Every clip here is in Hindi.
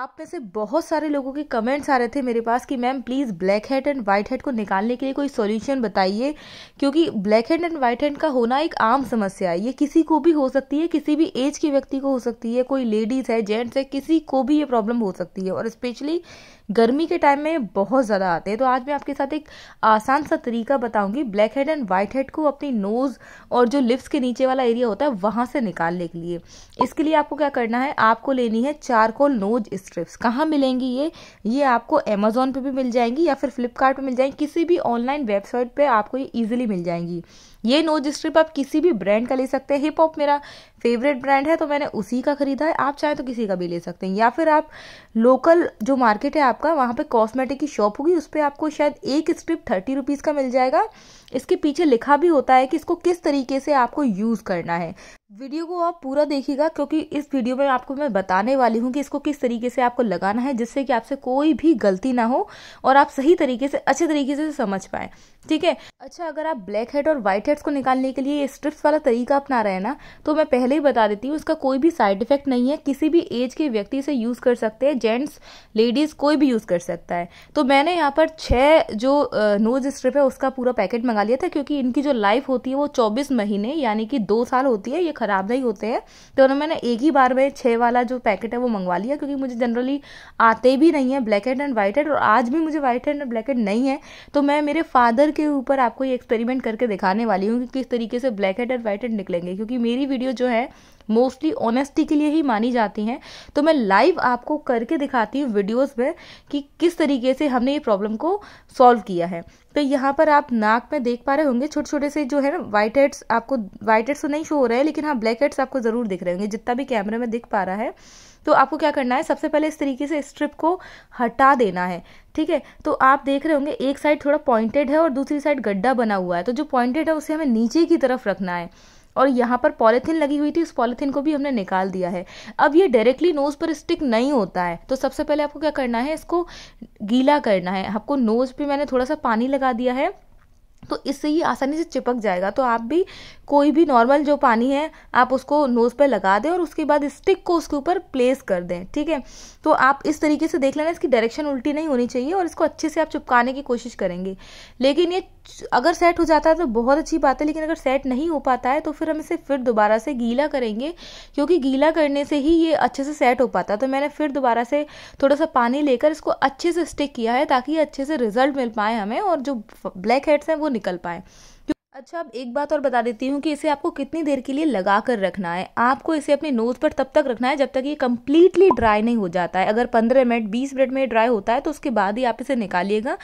आप में से बहुत सारे लोगों के कमेंट्स आ रहे थे मेरे पास कि ma'am please blackhead and whitehead को निकालने के लिए कोई सॉल्यूशन बताइए क्योंकि blackhead and whitehead का होना एक आम समस्या है ये किसी को भी हो सकती है किसी भी एज के व्यक्ति को हो सकती है कोई लेडीज़ है जेंट्स है किसी को भी ये प्रॉब्लम हो सकती है और स्पेशली गर्मी के टाइम में बहुत ज़्यादा आते हैं तो आज मैं आपके साथ एक आसान सा तरीका बताऊंगी blackhead and whitehead को अपनी नोज़ और जो लिप्स के नीचे वाला एरिया होता है वहाँ से निकालने के लिए इसके लिए आपको क्या करना है आपको लेनी है चारकोल नोज स्ट्रिप्स कहाँ मिलेंगी ये ये आपको अमेजोन पे भी मिल जाएंगी या फिर फ्लिपकार्ट मिल जाएंगी किसी भी ऑनलाइन वेबसाइट पे आपको ये ईजिली मिल जाएंगी ये नोज स्ट्रिप आप किसी भी ब्रांड का ले सकते हैं हिप हॉप मेरा फेवरेट ब्रांड है तो मैंने उसी का खरीदा है आप चाहे तो किसी का भी ले सकते हैं या फिर आप लोकल जो मार्केट है आपका वहाँ पे कॉस्मेटिक की शॉप होगी उस पर आपको शायद एक स्ट्रिप थर्टी रुपीज़ का मिल जाएगा इसके पीछे लिखा भी होता है कि इसको किस तरीके से आपको यूज़ करना है वीडियो को आप पूरा देखिएगा क्योंकि इस वीडियो में आपको मैं बताने वाली हूँ कि इसको किस तरीके से आपको लगाना है जिससे कि आपसे कोई भी गलती ना हो और आप सही तरीके से अच्छे तरीके से समझ पाए ठीक है अच्छा अगर आप ब्लैक हेड और व्हाइट हेड्स को निकालने के लिए स्ट्रिप्स वाला तरीका अपना रहे ना तो मैं पहले ही बता देती हूँ इसका कोई भी साइड इफेक्ट नहीं है किसी भी एज के व्यक्ति से यूज़ कर सकते हैं जेंट्स लेडीज़ कोई भी यूज़ कर सकता है तो मैंने यहाँ पर छह जो नोज स्ट्रिप है उसका पूरा पैकेट मंगा लिया था क्योंकि इनकी जो लाइफ होती है वो चौबीस महीने यानी कि दो साल होती है ये ख़राब नहीं होते हैं तो ना मैंने एक ही बार में छः वाला जो पैकेट है वो मंगवा लिया क्योंकि मुझे जनरली आते भी नहीं है ब्लैक एंड वाइट हेड और आज भी मुझे whitehead and blackhead नहीं है तो मैं मेरे फादर के ऊपर आपको ये एक्सपेरिमेंट करके दिखाने वाली हूँ कि किस तरीके से blackhead and whitehead निकलेंगे क्योंकि मेरी वीडियो जो है मोस्टली ऑनेस्टी के लिए ही मानी जाती हैं तो मैं लाइव आपको करके दिखाती हूँ वीडियोस में कि किस तरीके से हमने ये प्रॉब्लम को सॉल्व किया है तो यहाँ पर आप नाक में देख पा रहे होंगे छोटे छोटे से जो है ना व्हाइट हेड्स आपको व्हाइट हेड्स तो नहीं शो हो रहे हैं लेकिन हाँ ब्लैक हेड्स आपको ज़रूर दिख रहे होंगे जितना भी कैमरे में दिख पा रहा है तो आपको क्या करना है सबसे पहले इस तरीके से स्ट्रिप को हटा देना है ठीक है तो आप देख रहे होंगे एक साइड थोड़ा पॉइंटेड है और दूसरी साइड गड्ढा बना हुआ है तो जो पॉइंटेड है उसे हमें नीचे की तरफ रखना है और यहाँ पर पॉलीथीन लगी हुई थी उस पॉलीथीन को भी हमने निकाल दिया है अब ये डायरेक्टली नोज पर स्टिक नहीं होता है तो सबसे पहले आपको क्या करना है इसको गीला करना है आपको नोज पे मैंने थोड़ा सा पानी लगा दिया है तो इससे ये आसानी से चिपक जाएगा तो आप भी कोई भी नॉर्मल जो पानी है आप उसको नोज़ पर लगा दें और उसके बाद स्टिक को उसके ऊपर प्लेस कर दें ठीक है तो आप इस तरीके से देख लेना इसकी डायरेक्शन उल्टी नहीं होनी चाहिए और इसको अच्छे से आप चिपकाने की कोशिश करेंगे लेकिन ये अगर सेट हो जाता है तो बहुत अच्छी बात है लेकिन अगर सेट नहीं हो पाता है तो फिर हम इसे फिर दोबारा से गीला करेंगे क्योंकि गीला करने से ही ये अच्छे से सेट हो पाता है तो मैंने फिर दोबारा से थोड़ा सा पानी लेकर इसको अच्छे से स्टिक किया है ताकि अच्छे से रिजल्ट मिल पाए हमें और जो ब्लैक हेड्स हैं वो निकल पाएँ अच्छा अब एक बात और बता देती हूँ कि इसे आपको कितनी देर के लिए लगा कर रखना है आपको इसे अपने नोज़ पर तब तक रखना है जब तक ये कम्प्लीटली ड्राई नहीं हो जाता है अगर पंद्रह मिनट बीस मिनट में ड्राई होता है तो उसके बाद ही आप इसे निकालिएगा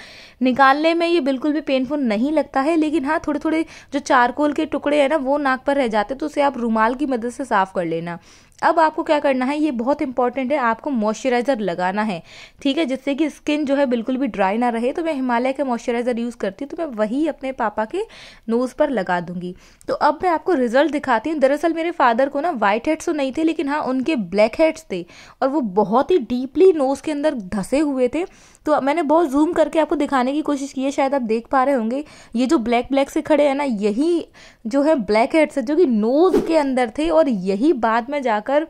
निकालने में ये बिल्कुल भी पेनफुल नहीं लगता है लेकिन हाँ थोड़े थोड़े जो चारकोल के टुकड़े हैं ना वो नाक पर रह जाते हैं तो उसे आप रूमाल की मदद से साफ़ कर लेना अब आपको क्या करना है ये बहुत इंपॉर्टेंट है आपको मॉइस्चराइज़र लगाना है ठीक है जिससे कि स्किन जो है बिल्कुल भी ड्राई ना रहे तो मैं हिमालय का मॉइस्चराइज़र यूज़ करती हूँ तो मैं वही अपने पापा के नोज पर लगा दूंगी तो अब मैं आपको रिजल्ट दिखाती हूँ दरअसल मेरे फादर को ना वाइट हेड्स तो नहीं थे लेकिन हाँ उनके ब्लैक हेड्स थे और वो बहुत ही डीपली नोज के अंदर धसे हुए थे तो मैंने बहुत जूम करके आपको दिखाने की कोशिश की है शायद आप देख पा रहे होंगे ये जो ब्लैक ब्लैक से खड़े हैं ना यही जो है ब्लैक हेड्स है जो कि नोज के अंदर थे और यही बाद में जाकर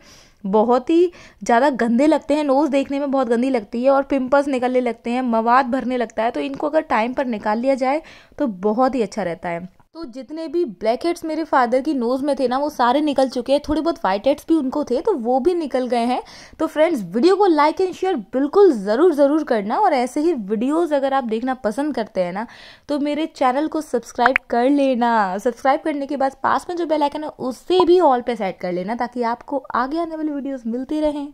बहुत ही ज़्यादा गंदे लगते हैं नोज़ देखने में बहुत गंदी लगती है और पिंपल्स निकलने लगते हैं मवाद भरने लगता है तो इनको अगर टाइम पर निकाल लिया जाए तो बहुत ही अच्छा रहता है तो जितने भी ब्लैक हेड्स मेरे फादर की नोज़ में थे ना वो सारे निकल चुके हैं थोड़े बहुत वाइट हेड्स भी उनको थे तो वो भी निकल गए हैं तो फ्रेंड्स वीडियो को लाइक एंड शेयर बिल्कुल ज़रूर ज़रूर करना और ऐसे ही वीडियोस अगर आप देखना पसंद करते हैं ना तो मेरे चैनल को सब्सक्राइब कर लेना सब्सक्राइब करने के बाद पास में जो बेलाइकन है उससे भी ऑल पर सेट कर लेना ताकि आपको आगे आने वाली वीडियोज़ मिलती रहें